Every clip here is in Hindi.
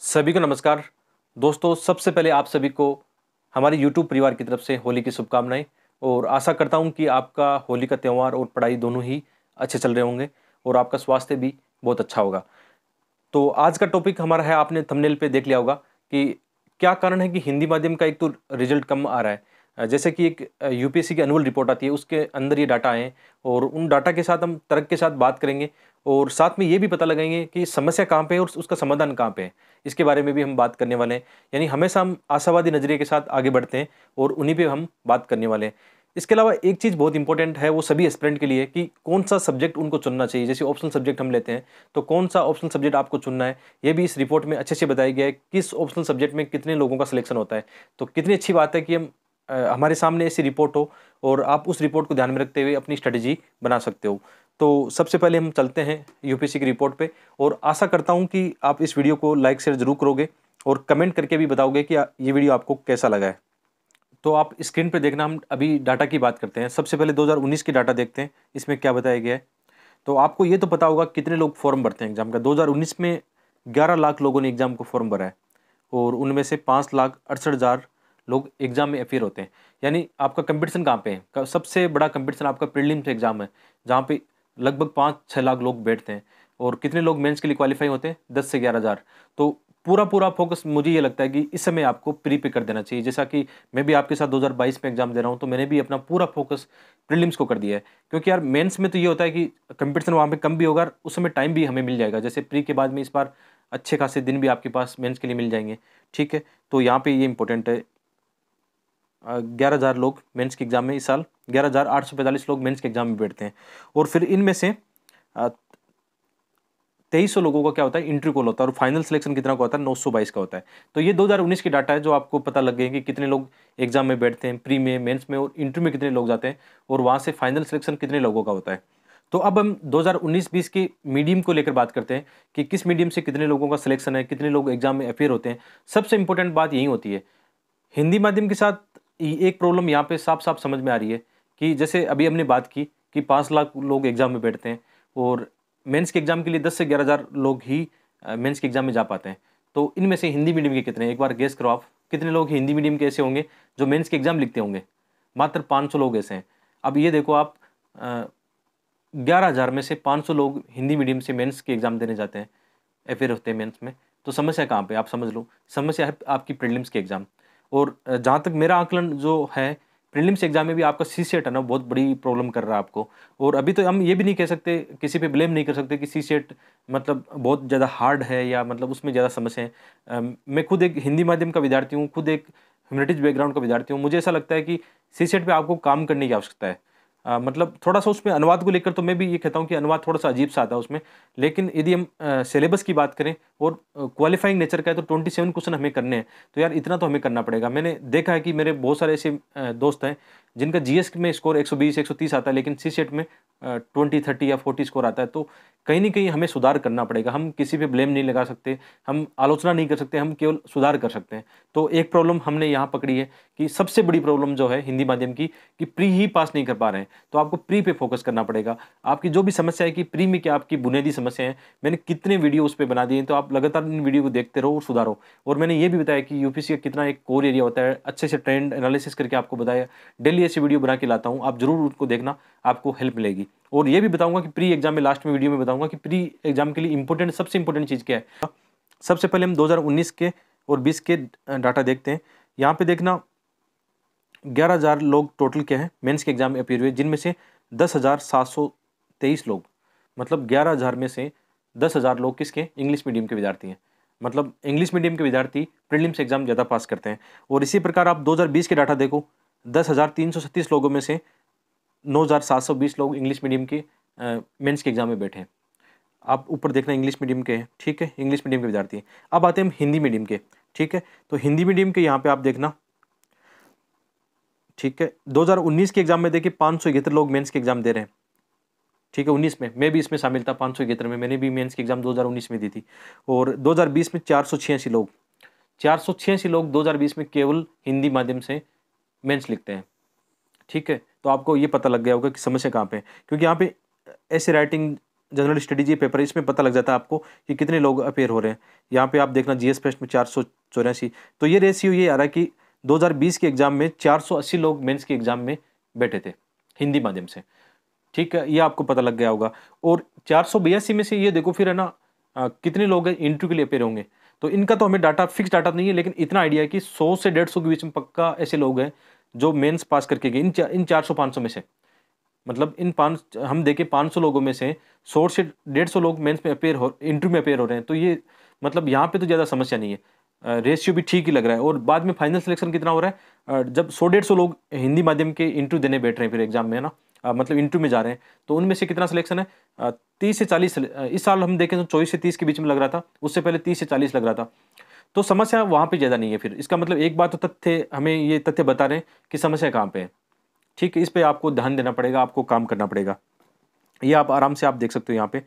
सभी को नमस्कार दोस्तों सबसे पहले आप सभी को हमारे YouTube परिवार की तरफ से होली की शुभकामनाएं और आशा करता हूं कि आपका होली का त्यौहार और पढ़ाई दोनों ही अच्छे चल रहे होंगे और आपका स्वास्थ्य भी बहुत अच्छा होगा तो आज का टॉपिक हमारा है आपने थंबनेल पे देख लिया होगा कि क्या कारण है कि हिंदी माध्यम का एक तो रिजल्ट कम आ रहा है जैसे कि एक यूपीएससी की एनुअल रिपोर्ट आती है उसके अंदर ये डाटा आए और उन डाटा के साथ हम तर्क के साथ बात करेंगे और साथ में ये भी पता लगाएंगे कि समस्या कहाँ पे है और उसका समाधान कहाँ पे है इसके बारे में भी हम बात करने वाले हैं यानी हमेशा हम आशावादी नज़रिए के साथ आगे बढ़ते हैं और उन्हीं पे हम बात करने वाले हैं इसके अलावा एक चीज़ बहुत इंपॉर्टेंट है वो सभी एस्पिरेंट के लिए कि कौन सा सब्जेक्ट उनको चुनना चाहिए जैसे ऑप्शनल सब्जेक्ट हम लेते हैं तो कौन सा ऑप्शनल सब्जेक्ट आपको चुनना है ये भी इस रिपोर्ट में अच्छे से बताया गया है किस ऑप्शनल सब्जेक्ट में कितने लोगों का सिलेक्शन होता है तो कितनी अच्छी बात है कि हम हमारे सामने ऐसी रिपोर्ट हो और आप उस रिपोर्ट को ध्यान में रखते हुए अपनी स्ट्रेटजी बना सकते हो तो सबसे पहले हम चलते हैं यूपीएससी की रिपोर्ट पे और आशा करता हूँ कि आप इस वीडियो को लाइक शेयर ज़रूर करोगे और कमेंट करके भी बताओगे कि ये वीडियो आपको कैसा लगा है तो आप स्क्रीन पे देखना हम अभी डाटा की बात करते हैं सबसे पहले 2019 के डाटा देखते हैं इसमें क्या बताया गया है तो आपको ये तो पता होगा कितने लोग फॉर्म भरते हैं एग्ज़ाम का 2019 में 11 लाख लोगों ने एग्ज़ाम को फॉर्म भरा है और उनमें से पाँच लाख अड़सठ हज़ार लोग एग्ज़ाम में अपेयर होते हैं यानी आपका कंपटीशन कहाँ पे है सबसे बड़ा कंपटीशन आपका प्रिलिम्स एग्ज़ाम है जहाँ पे लगभग पाँच छः लाख लोग बैठते हैं और कितने लोग मेंस के लिए क्वालिफाई होते हैं दस से ग्यारह हज़ार तो पूरा पूरा फोकस मुझे ये लगता है कि इस समय आपको प्री पे कर देना चाहिए जैसा कि मैं भी आपके साथ 2022 में एग्जाम दे रहा हूँ तो मैंने भी अपना पूरा फोकस प्रीलिम्स को कर दिया है क्योंकि यार मेंस में तो ये होता है कि कंपटीशन वहाँ पर कम भी होगा उस समय टाइम भी हमें मिल जाएगा जैसे प्री के बाद में इस बार अच्छे खासे दिन भी आपके पास मेन्स के लिए मिल जाएंगे ठीक है तो यहाँ पर ये इंपॉर्टेंट है ग्यारह हज़ार लोग मेंस के एग्ज़ाम में इस साल ग्यारह हज़ार आठ सौ पैंतालीस लोग मेंस के एग्ज़ाम में बैठते हैं और फिर इनमें से तेईस सौ लोगों का क्या होता है इंट्री कॉल होता है और फाइनल सिलेक्शन कितना का होता है नौ सौ बाईस का होता है तो ये दो हज़ार उन्नीस की डाटा है जो आपको पता लग गए कि कितने लोग एग्जाम में बैठते हैं प्री में मेन्स में और इंट्री में कितने लोग जाते हैं और वहाँ से फाइनल सिलेक्शन कितने लोगों का होता है तो अब हम 2019-20 के मीडियम को लेकर बात करते हैं कि किस मीडियम से कितने लोगों का सिलेक्शन है कितने लोग एग्जाम में अफेयर होते हैं सबसे इंपॉर्टेंट बात यही होती है हिंदी माध्यम के साथ एक प्रॉब्लम यहाँ पे साफ साफ समझ में आ रही है कि जैसे अभी हमने बात की कि पाँच लाख लोग एग्ज़ाम में बैठते हैं और मेंस के एग्ज़ाम के लिए दस से ग्यारह हज़ार लोग ही मेंस के एग्ज़ाम में जा पाते हैं तो इनमें से हिंदी मीडियम के कितने एक बार गेस करो आप कितने लोग हिंदी मीडियम के ऐसे होंगे जो मेन्स के एग्ज़ाम लिखते होंगे मात्र पाँच सौ लोग ऐसे हैं अब ये देखो आप ग्यारह हज़ार में से पाँच सौ लोग हिंदी मीडियम से मेन्स के एग्ज़ाम देने जाते हैं एफ ए होते हैं मेन्स में तो समस्या कहाँ पर आप समझ लो समस्या है आपकी प्रिलिम्स के एग्ज़ाम और जहाँ तक मेरा आंकलन जो है प्रीलिम्स एग्जाम में भी आपका सी सेट है ना बहुत बड़ी प्रॉब्लम कर रहा है आपको और अभी तो हम ये भी नहीं कह सकते किसी पे ब्लेम नहीं कर सकते कि सी सेट मतलब बहुत ज़्यादा हार्ड है या मतलब उसमें ज़्यादा समस्या है मैं खुद एक हिंदी माध्यम का विद्यार्थी हूँ खुद एक ह्यूमनिटीज बैकग्राउंड का विद्यार्थी हूँ मुझे ऐसा लगता है कि सी सेट पर आपको काम करने की आवश्यकता है आ, मतलब थोड़ा सा उसमें अनुवाद को लेकर तो मैं भी ये कहता हूँ कि अनुवाद थोड़ा सा अजीब सा आता है उसमें लेकिन यदि हम सिलेबस की बात करें और क्वालिफाइंग नेचर का है तो ट्वेंटी सेवन क्वेश्चन हमें करने हैं तो यार इतना तो हमें करना पड़ेगा मैंने देखा है कि मेरे बहुत सारे ऐसे दोस्त हैं जिनका जीएस में स्कोर 120 130 आता है लेकिन सी सेट e में ट्वेंटी थर्टी या फोर्टी स्कोर आता है तो कहीं ना कहीं हमें सुधार करना पड़ेगा हम किसी पे ब्लेम नहीं लगा सकते हम आलोचना नहीं कर सकते हम केवल सुधार कर सकते हैं तो एक प्रॉब्लम हमने यहाँ पकड़ी है कि सबसे बड़ी प्रॉब्लम जो है हिंदी माध्यम की कि प्री ही पास नहीं कर पा रहे हैं तो आपको प्री पे फोकस करना पड़ेगा आपकी जो भी समस्या है कि प्री में क्या आपकी बुनियादी समस्या है मैंने कितने वीडियो उस पर बना दिए तो आप लगातार इन वीडियो को देखते रहो और सुधारो और मैंने ये भी बताया कि यूपीसी का कितना एक कोर एरिया होता है अच्छे से ट्रेंड एनालिसिस करके आपको बताया डेली ऐसी वीडियो बना के लाता हूँ आप जरूर उसको देखना आपको हेल्प मिलेगी और ये भी बताऊँगा कि प्री एग्जाम में लास्ट में वीडियो में बताऊँगा कि प्री एग्जाम के लिए इंपॉर्टेंट सबसे इंपॉर्टेंट चीज़ क्या है सबसे पहले हम दो के और बीस के डाटा देखते हैं यहाँ पर देखना ग्यारह लोग टोटल के हैं मेन्स के एग्ज़ाम में अपीयर हुए जिनमें से दस लोग मतलब ग्यारह में से दस हज़ार लोग किसके इंग्लिश मीडियम के विद्यार्थी हैं मतलब इंग्लिश मीडियम के विद्यार्थी प्रीलिम्स एग्ज़ाम ज़्यादा पास करते हैं और इसी प्रकार आप 2020 के डाटा देखो दस हज़ार तीन सौ छत्तीस लोगों में से नौ हज़ार सात सौ बीस लोग इंग्लिश मीडियम के मेंस के एग्ज़ाम में बैठे हैं आप ऊपर देखना इंग्लिश मीडियम के हैं ठीक है इंग्लिश मीडियम के विद्यार्थी हैं अब आते हैं हम हिंदी मीडियम के ठीक है तो हिंदी मीडियम के यहाँ पे आप देखना ठीक है 2019 के एग्ज़ाम में देखिए पाँच सौ इकहत्तर लोग मेंस के एग्ज़ाम दे रहे हैं ठीक है उन्नीस में मैं भी इसमें शामिल था पाँच सौ इकहत्तर में मैंने भी मेंस की एग्ज़ाम 2019 में दी थी और 2020 में चार सौ लोग चार सौ लोग 2020 में केवल हिंदी माध्यम से मेंस लिखते हैं ठीक है तो आपको ये पता लग गया होगा कि समस्या कहाँ पे क्योंकि यहाँ पे ऐसे राइटिंग जनरल स्टडीज ये पेपर इसमें पता लग जाता है आपको कि कितने लोग अपेयर हो रहे हैं यहाँ पे आप देखना जीएस फेस्ट में चार सौ चौरासी तो ये रेशियो ये आ रहा है कि 2020 के एग्ज़ाम में 480 लोग मेंस के एग्ज़ाम में बैठे थे हिंदी माध्यम से ठीक है ये आपको पता लग गया होगा और चार में से ये देखो फिर है ना आ, कितने लोग हैं इंटरव्यू के लिए अपेयर होंगे तो इनका तो हमें डाटा फिक्स डाटा नहीं है लेकिन इतना आइडिया है कि सौ से डेढ़ के बीच में पक्का ऐसे लोग हैं जो मेंस पास करके गए इन चार इन चार सौ पाँच सौ में से मतलब इन पाँच हम देखें पाँच सौ लोगों में से सौ से डेढ़ सौ लोग मेंस में अपेयर हो इंटरव्यू में अपेयर हो रहे हैं तो ये मतलब यहाँ पे तो ज़्यादा समस्या नहीं है रेशियो भी ठीक ही लग रहा है और बाद में फाइनल सिलेक्शन कितना हो रहा है जब सौ डेढ़ सौ लोग हिंदी माध्यम के इंटरव्यू देने बैठ रहे हैं फिर एग्जाम में है ना मतलब इंटरव्यू में जा रहे हैं तो उनमें से कितना सिलेक्शन है तीस से चालीस इस साल हम देखें तो चौबीस से तीस के बीच में लग रहा था उससे पहले तीस से चालीस लग रहा था तो समस्या वहाँ पे ज़्यादा नहीं है फिर इसका मतलब एक बात तो तथ्य हमें ये तथ्य बता रहे हैं कि समस्या कहाँ पे है ठीक है इस पर आपको ध्यान देना पड़ेगा आपको काम करना पड़ेगा ये आप आराम से आप देख सकते हो यहाँ पे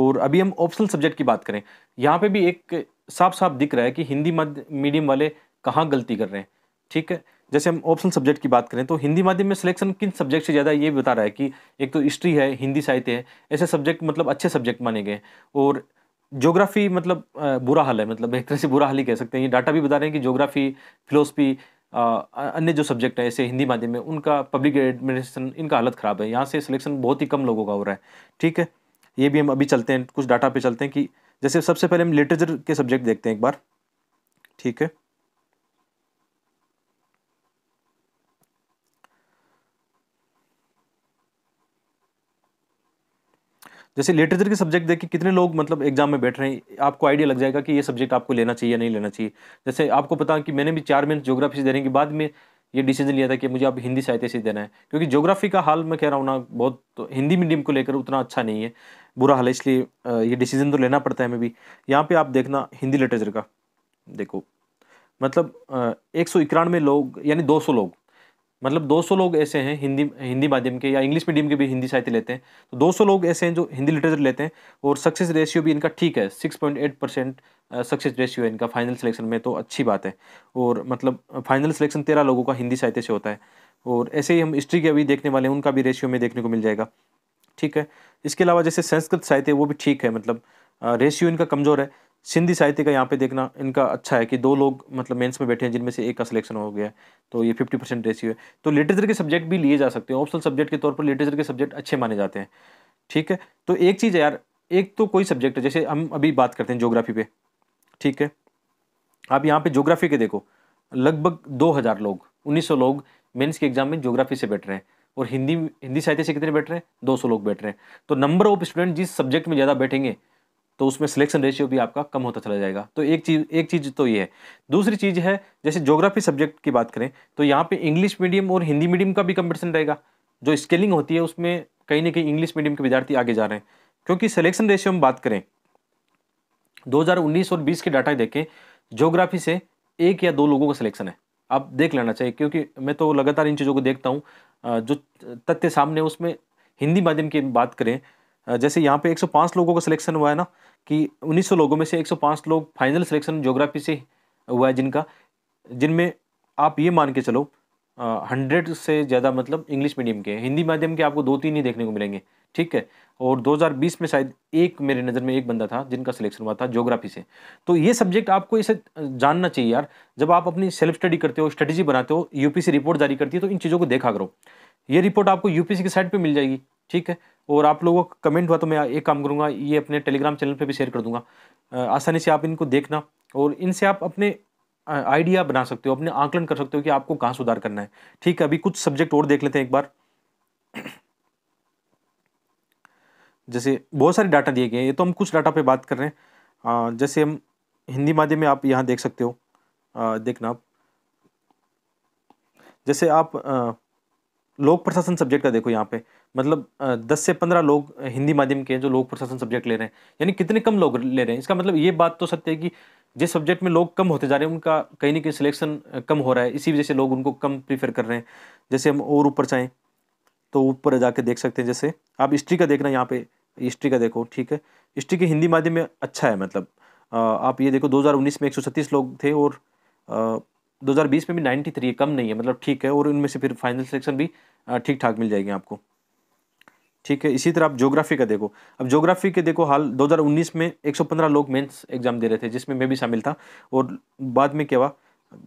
और अभी हम ऑप्शनल सब्जेक्ट की बात करें यहाँ पे भी एक साफ साफ दिख रहा है कि हिंदी मध्य मीडियम वाले कहाँ गलती कर रहे हैं ठीक है जैसे हम ऑप्शनल सब्जेक्ट की बात करें तो हिंदी माध्यम में सिलेक्शन किन सब्जेक्ट से ज़्यादा ये बता रहा है कि एक तो हिस्ट्री है हिंदी साहित्य है ऐसे सब्जेक्ट मतलब अच्छे सब्जेक्ट माने गए और जोग्राफी मतलब बुरा हाल है मतलब एक तरह से बुरा हाल ही कह सकते हैं ये डाटा भी बता रहे हैं कि जोग्राफी फिलोसफी अन्य जो सब्जेक्ट है ऐसे हिंदी माध्यम में उनका पब्लिक एडमिनिस्ट्रेशन इनका हालत ख़राब है यहाँ से सिलेक्शन बहुत ही कम लोगों का हो रहा है ठीक है ये भी हम अभी चलते हैं कुछ डाटा पे चलते हैं कि जैसे सबसे पहले हम लिटरेचर के सब्जेक्ट देखते हैं एक बार ठीक है जैसे लिटरेचर के सब्जेक्ट देख के कितने लोग मतलब एग्जाम में बैठ रहे हैं आपको आइडिया लग जाएगा कि ये सब्जेक्ट आपको लेना चाहिए या नहीं लेना चाहिए जैसे आपको पता कि मैंने भी चार मिनट ज्योग्राफी से देने के बाद में ये डिसीजन लिया था कि मुझे अब हिंदी साहित्य से देना है क्योंकि ज्योग्राफी का हाल मैं कह रहा हूँ ना बहुत तो हिंदी मीडियम को लेकर उतना अच्छा नहीं है बुरा हाल है इसलिए ये डिसीजन तो लेना पड़ता है हमें भी यहाँ पर आप देखना हिंदी लिटरेचर का देखो मतलब एक सौ इक्यानवे लोग यानी दो सौ लोग मतलब 200 लोग ऐसे हैं हिंदी हिंदी माध्यम के या इंग्लिश मीडियम के भी हिंदी साहित्य लेते हैं तो 200 लोग ऐसे हैं जो हिंदी लिटरेचर लेते हैं और सक्सेस रेशियो भी इनका ठीक है 6.8 परसेंट सक्सेस रेशियो है इनका फाइनल सिलेक्शन में तो अच्छी बात है और मतलब फाइनल सिलेक्शन तेरह लोगों का हिंदी साहित्य से होता है और ऐसे ही हम हिस्ट्री के अभी देखने वाले हैं उनका भी रेशियो में देखने को मिल जाएगा ठीक है इसके अलावा जैसे संस्कृत साहित्य वो भी ठीक है मतलब रेशियो इनका कमज़ोर है सिंधी साहित्य का यहाँ पे देखना इनका अच्छा है कि दो लोग मतलब मेंस में बैठे हैं जिनमें से एक का सिलेक्शन हो गया तो ये फिफ्टी परसेंट रेसियो है तो लिटरेचर के सब्जेक्ट भी लिए जा सकते हैं ऑप्शनल सब्जेक्ट के तौर पर लिटरेचर के सब्जेक्ट अच्छे माने जाते हैं ठीक है तो एक चीज़ है यार एक तो कोई सब्जेक्ट है जैसे हम अभी बात करते हैं जोग्राफी पे ठीक है आप यहाँ पे जोग्राफी के देखो लगभग दो लोग उन्नीस लोग मेन्स के एग्जाम में जोग्राफी से बैठ रहे हैं और हिंदी हिंदी साहित्य से कितने बैठ रहे हैं दो लोग बैठ रहे हैं तो नंबर ऑफ स्टूडेंट जिस सब्जेक्ट में ज़्यादा बैठेंगे तो उसमें सिलेक्शन रेशियो भी आपका कम होता चला जाएगा तो एक चीज़ एक चीज़ तो ये है दूसरी चीज़ है जैसे ज्योग्राफी सब्जेक्ट की बात करें तो यहाँ पे इंग्लिश मीडियम और हिंदी मीडियम का भी कंपटीशन रहेगा जो स्केलिंग होती है उसमें कहीं ना कहीं इंग्लिश मीडियम के विद्यार्थी आगे जा रहे हैं क्योंकि सिलेक्शन रेशियो में बात करें दो और बीस के डाटा देखें जोग्राफी से एक या दो लोगों का सिलेक्शन है आप देख लेना चाहिए क्योंकि मैं तो लगातार इन चीज़ों को देखता हूँ जो तथ्य सामने उसमें हिंदी माध्यम की बात करें जैसे यहाँ पे 105 लोगों का सिलेक्शन हुआ है ना कि 1900 लोगों में से 105 लोग फाइनल सिलेक्शन जोग्राफी से हुआ है जिनका जिनमें आप ये मान के चलो हंड्रेड से ज़्यादा मतलब इंग्लिश मीडियम के हिंदी माध्यम के आपको दो तीन ही देखने को मिलेंगे ठीक है और 2020 में शायद एक मेरे नज़र में एक बंदा था जिनका सिलेक्शन हुआ था जोग्राफी से तो ये सब्जेक्ट आपको इसे जानना चाहिए यार जब आप अपनी सेल्फ स्टडी करते हो स्ट्रेटजी बनाते हो यूपीसी रिपोर्ट जारी करती है तो इन चीज़ों को देखा करो ये रिपोर्ट आपको यूपीसी की साइट पर मिल जाएगी ठीक है और आप लोगों का कमेंट हुआ तो मैं एक काम करूँगा ये अपने टेलीग्राम चैनल पर भी शेयर कर दूँगा आसानी से आप इनको देखना और इनसे आप अपने आइडिया बना सकते हो अपने आंकलन कर सकते हो कि आपको कहाँ सुधार करना है ठीक है अभी कुछ सब्जेक्ट और देख लेते हैं एक बार जैसे बहुत सारे डाटा दिए गए हैं ये तो हम कुछ डाटा पे बात कर रहे हैं जैसे हम हिंदी माध्यम में आप यहाँ देख सकते हो देखना आप जैसे आप लोक प्रशासन सब्जेक्ट का देखो यहाँ पे मतलब दस से पंद्रह लोग हिंदी माध्यम के हैं जो लोक प्रशासन सब्जेक्ट ले रहे हैं यानी कितने कम लोग ले रहे हैं इसका मतलब ये बात तो सत्य है कि जिस सब्जेक्ट में लोग कम होते जा रहे हैं उनका कहीं ना कहीं सिलेक्शन कम हो रहा है इसी वजह से लोग उनको कम प्रीफर कर रहे हैं जैसे हम और ऊपर चाहें तो ऊपर जाके देख सकते हैं जैसे आप हिस्ट्री का देखना यहाँ पे हिस्ट्री का देखो ठीक है हिस्ट्री के हिंदी माध्यम में अच्छा है मतलब आप ये देखो 2019 में 136 लोग थे और 2020 में भी 93 है कम नहीं है मतलब ठीक है और उनमें से फिर फाइनल सिलेक्शन भी ठीक ठाक मिल जाएगी आपको ठीक है इसी तरह आप जोग्राफी का देखो अब ज्योग्राफी के देखो हाल 2019 में 115 लोग मेंस एग्जाम दे रहे थे जिसमें मैं भी शामिल था और बाद में क्या हुआ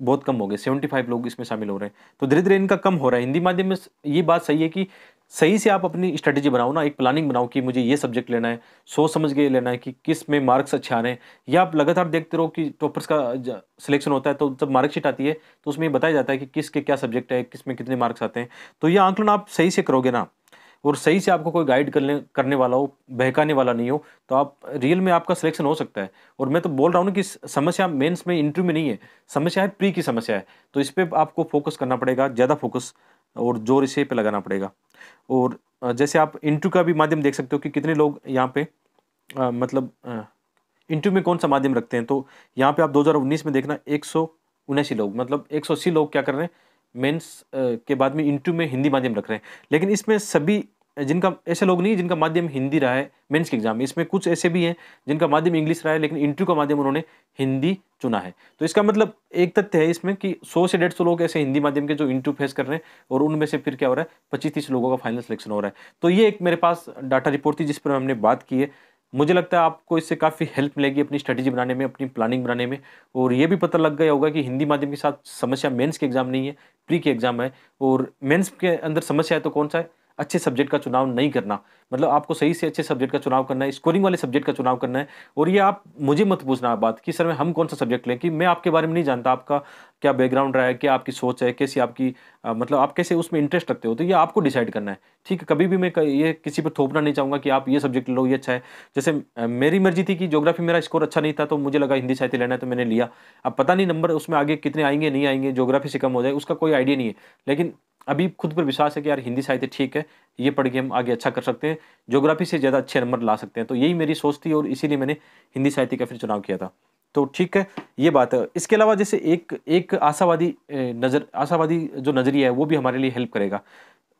बहुत कम हो गए 75 लोग इसमें शामिल हो रहे हैं तो धीरे धीरे इनका कम हो रहा है हिंदी माध्यम में ये बात सही है कि सही से आप अपनी स्ट्रेटेजी बनाओ ना एक प्लानिंग बनाओ कि मुझे ये सब्जेक्ट लेना है सोच समझ के लेना है कि किस में मार्क्स अच्छे आ रहे हैं या आप लगातार देखते रहो कि टॉपर्स का सिलेक्शन होता है तो जब मार्कशीट आती है तो उसमें बताया जाता है कि किसके क्या सब्जेक्ट है किस में कितने मार्क्स आते हैं तो ये आंकलन आप सही से करोगे ना और सही से आपको कोई गाइड करने करने वाला हो बहकाने वाला नहीं हो तो आप रियल में आपका सिलेक्शन हो सकता है और मैं तो बोल रहा हूँ कि समस्या मेंस में इंटरव्यू में नहीं है समस्या है प्री की समस्या है तो इस पर आपको फोकस करना पड़ेगा ज़्यादा फोकस और जोर इसे पे लगाना पड़ेगा और जैसे आप इंटरव्यू का भी माध्यम देख सकते हो कि कितने लोग यहाँ पे मतलब इंटरव्यू में कौन सा माध्यम रखते हैं तो यहाँ पे आप दो में देखना एक लोग मतलब एक लोग क्या कर रहे हैं मेंस के बाद में इंटू में हिंदी माध्यम रख रहे हैं लेकिन इसमें सभी जिनका ऐसे लोग नहीं जिनका माध्यम हिंदी रहा है मेंस के एग्जाम में इसमें कुछ ऐसे भी हैं जिनका माध्यम इंग्लिश रहा है लेकिन इंटरव्यू का माध्यम उन्होंने हिंदी चुना है तो इसका मतलब एक तथ्य है इसमें कि 100 से 150 लोग ऐसे हिंदी माध्यम के जो इंटरव्यू फेस कर रहे हैं और उनमें से फिर क्या हो रहा है पच्चीस तीस लोगों का फाइनल सिलेक्शन हो रहा है तो ये एक मेरे पास डाटा रिपोर्ट थी जिस पर हमने बात की है मुझे लगता है आपको इससे काफ़ी हेल्प मिलेगी अपनी स्ट्रेटजी बनाने में अपनी प्लानिंग बनाने में और ये भी पता लग गया होगा कि हिंदी माध्यम के साथ समस्या मेंस के एग्ज़ाम नहीं है प्री के एग्ज़ाम है और मेंस के अंदर समस्या है तो कौन सा है अच्छे सब्जेक्ट का चुनाव नहीं करना मतलब आपको सही से अच्छे सब्जेक्ट का चुनाव करना है स्कोरिंग वाले सब्जेक्ट का चुनाव करना है और ये आप मुझे मत पूछना बात कि सर मैं हम कौन सा सब्जेक्ट लें कि मैं आपके बारे में नहीं जानता आपका क्या बैकग्राउंड रहा है क्या आपकी सोच है कैसी आपकी आ, मतलब आप कैसे उसमें इंटरेस्ट रखते हो तो ये आपको डिसाइड करना है ठीक है कभी भी मैं ये किसी पर थोपना नहीं चाहूँगा कि आप ये सब्जेक्ट लो ये अच्छा है जैसे मेरी मर्जी थी कि जोग्राफी मेरा स्कोर अच्छा नहीं था तो मुझे लगा हिंदी साहित्य लेना है तो मैंने लिया अब पता नहीं नंबर उसमें आगे कितने आएंगे नहीं आएंगे जोग्राफी से कम हो जाए उसका कोई आइडिया नहीं है लेकिन अभी खुद पर विश्वास है कि यार हिंदी साहित्य ठीक है ये पढ़ के हम आगे अच्छा कर सकते हैं जोग्राफी से ज़्यादा अच्छे नंबर ला सकते हैं तो यही मेरी सोच थी और इसीलिए मैंने हिंदी साहित्य का फिर चुनाव किया था तो ठीक है ये बात है इसके अलावा जैसे एक एक आशावादी नज़र आशावादी जो नज़रिया है वो भी हमारे लिए हेल्प करेगा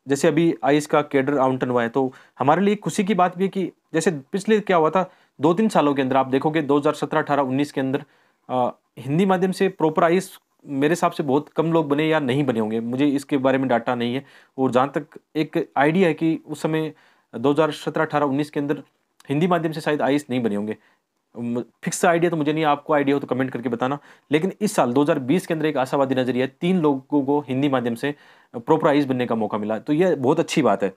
जैसे अभी आई का केडर आउंटन हुआ है तो हमारे लिए खुशी की बात भी है कि जैसे पिछले क्या हुआ था दो तीन सालों के अंदर आप देखोगे दो हज़ार सत्रह के अंदर हिंदी माध्यम से प्रॉपर आइस मेरे हिसाब से बहुत कम लोग बने या नहीं बने होंगे मुझे इसके बारे में डाटा नहीं है और जहाँ तक एक आइडिया है कि उस समय 2017 18 19 के अंदर हिंदी माध्यम से शायद आई नहीं बने होंगे फिक्स आइडिया तो मुझे नहीं आपको आइडिया हो तो कमेंट करके बताना लेकिन इस साल 2020 के अंदर एक आशावादी नजरिया तीन लोगों को हिंदी माध्यम से प्रोपर आइज बनने का मौका मिला तो यह बहुत अच्छी बात है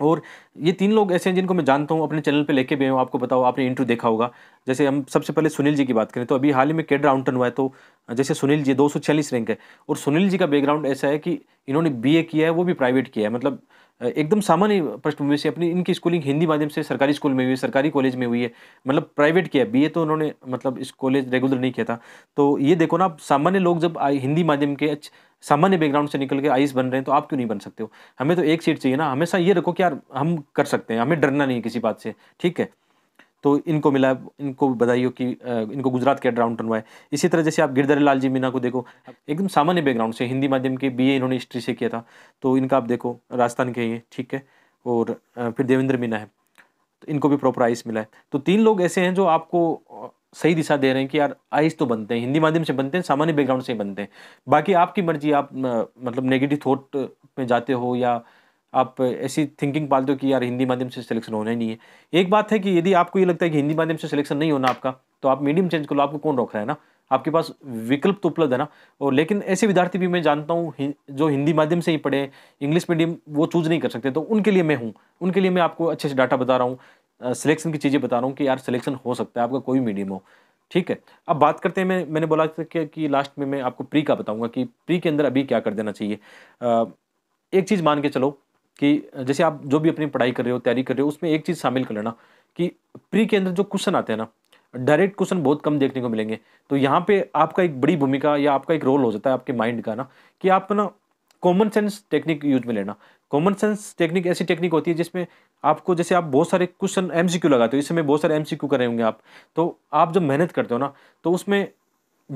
और ये तीन लोग ऐसे हैं जिनको मैं जानता हूँ अपने चैनल पे लेके भी हूँ आपको बताओ आपने इंटरव्यू देखा होगा जैसे हम सबसे पहले सुनील जी की बात करें तो अभी हाल ही में केड राउंड हुआ है तो जैसे सुनील जी दो रैंक है और सुनील जी का बैकग्राउंड ऐसा है कि इन्होंने बी किया है वो भी प्राइवेट किया है मतलब एकदम सामान्य पृष्ठभूमि से अपनी इनकी स्कूलिंग हिंदी माध्यम से सरकारी स्कूल में हुई है सरकारी कॉलेज में हुई है मतलब प्राइवेट किया बी तो उन्होंने मतलब इस कॉलेज रेगुलर नहीं किया था तो ये देखो ना आप सामान्य लोग जब हिंदी माध्यम के अच्छे सामान्य बैकग्राउंड से निकल के आइस बन रहे हैं तो आप क्यों नहीं बन सकते हो हमें तो एक सीट चाहिए ना हमेशा ये रखो कि यार हम कर सकते हैं हमें डरना नहीं किसी बात से ठीक है तो इनको मिला इनको बधाई हो कि इनको गुजरात के हुआ है इसी तरह जैसे आप गिरधर लाल जी मीना को देखो एकदम सामान्य बैकग्राउंड से हिंदी माध्यम के बीए इन्होंने हिस्ट्री से किया था तो इनका आप देखो राजस्थान के ये ठीक है और फिर देवेंद्र मीना है तो इनको भी प्रॉपर आइस मिला है तो तीन लोग ऐसे हैं जो आपको सही दिशा दे रहे हैं कि यार आइस तो बनते हैं हिंदी माध्यम से बनते हैं सामान्य बैकग्राउंड से बनते हैं बाकी आपकी मर्जी आप मतलब नेगेटिव थॉट में जाते हो या आप ऐसी थिंकिंग पालते हो कि यार हिंदी माध्यम से सिलेक्शन होना ही नहीं है एक बात है कि यदि आपको ये लगता है कि हिंदी माध्यम से सिलेक्शन नहीं होना आपका तो आप मीडियम चेंज कर लो आपको कौन रोक रहा है ना आपके पास विकल्प तो उपलब्ध है ना और लेकिन ऐसे विद्यार्थी भी मैं जानता हूँ जो हिंदी माध्यम से ही पढ़े इंग्लिश मीडियम वो चूज नहीं कर सकते तो उनके लिए मैं हूँ उनके लिए मैं आपको अच्छे से डाटा बता रहा हूँ सिलेक्शन की चीज़ें बता रहा हूँ कि यार सिलेक्शन हो सकता है आपका कोई मीडियम हो ठीक है अब बात करते हैं मैं मैंने बोला कि, कि लास्ट में मैं आपको प्री का बताऊंगा कि प्री के अंदर अभी क्या कर देना चाहिए आ, एक चीज़ मान के चलो कि जैसे आप जो भी अपनी पढ़ाई कर रहे हो तैयारी कर रहे हो उसमें एक चीज़ शामिल कर लेना कि प्री के अंदर जो क्वेश्चन आते हैं ना डायरेक्ट क्वेश्चन बहुत कम देखने को मिलेंगे तो यहाँ पे आपका एक बड़ी भूमिका या आपका एक रोल हो जाता है आपके माइंड का ना कि आप ना कॉमन सेंस टेक्निक यूज में लेना कॉमन सेंस टेक्निक ऐसी टेक्निक होती है जिसमें आपको जैसे आप बहुत सारे क्वेश्चन एम लगाते हो इस समय बहुत सारे एम करे होंगे आप तो आप जब मेहनत करते हो ना तो उसमें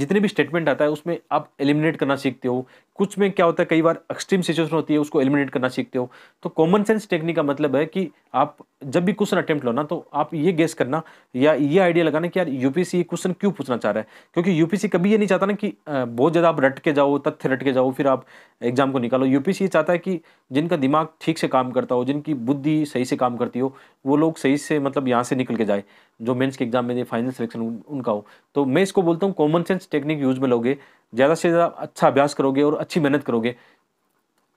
जितने भी स्टेटमेंट आता है उसमें आप एलिमिनेट करना सीखते हो कुछ में क्या होता है कई बार एक्सट्रीम सिचुएशन होती है उसको एलिमिनेट करना सीखते हो तो कॉमन सेंस टेक्निक का मतलब है कि आप जब भी क्वेश्चन अटेम्प्ट लो ना तो आप ये गेस करना या ये आइडिया लगाना कि यार यूपीसी ये क्वेश्चन क्यों पूछना चाह रहा है क्योंकि यूपीसी कभी ये नहीं चाहता ना कि बहुत ज़्यादा आप रट के जाओ तथ्य रट के जाओ फिर आप एग्जाम को निकालो यूपीसी ये चाहता है कि जिनका दिमाग ठीक से काम करता हो जिनकी बुद्धि सही से काम करती हो वो लोग सही से मतलब यहाँ से निकल के जाए जो मेन्स के एग्जाम में फाइनल सिलेक्शन उनका हो तो मैं इसको बोलता हूँ कॉमन सेंस टेक्निक यूज में लोगे ज़्यादा से ज़्यादा अच्छा अभ्यास करोगे और अच्छी मेहनत करोगे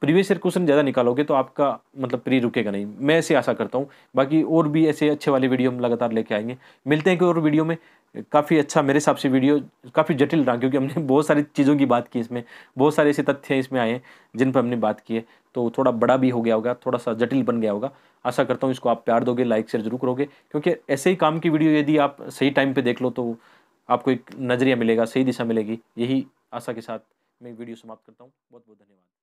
प्रीवियस ईयर क्वेश्चन ज़्यादा निकालोगे तो आपका मतलब प्री रुकेगा नहीं मैं ऐसे आशा करता हूँ बाकी और भी ऐसे अच्छे वाले वीडियो हम लगातार लेके आएंगे मिलते हैं कि और वीडियो में काफ़ी अच्छा मेरे हिसाब से वीडियो काफ़ी जटिल रहा क्योंकि हमने बहुत सारी चीज़ों की बात की इसमें बहुत सारे ऐसे तथ्य इसमें आए हैं जिन पर हमने बात की है तो थोड़ा बड़ा भी हो गया होगा थोड़ा सा जटिल बन गया होगा आशा करता हूँ इसको आप प्यार दोगे लाइक शेयर जरूर करोगे क्योंकि ऐसे ही काम की वीडियो यदि आप सही टाइम पर देख लो तो आपको एक नज़रिया मिलेगा सही दिशा मिलेगी यही आशा के साथ मैं वीडियो समाप्त करता हूँ बहुत बहुत धन्यवाद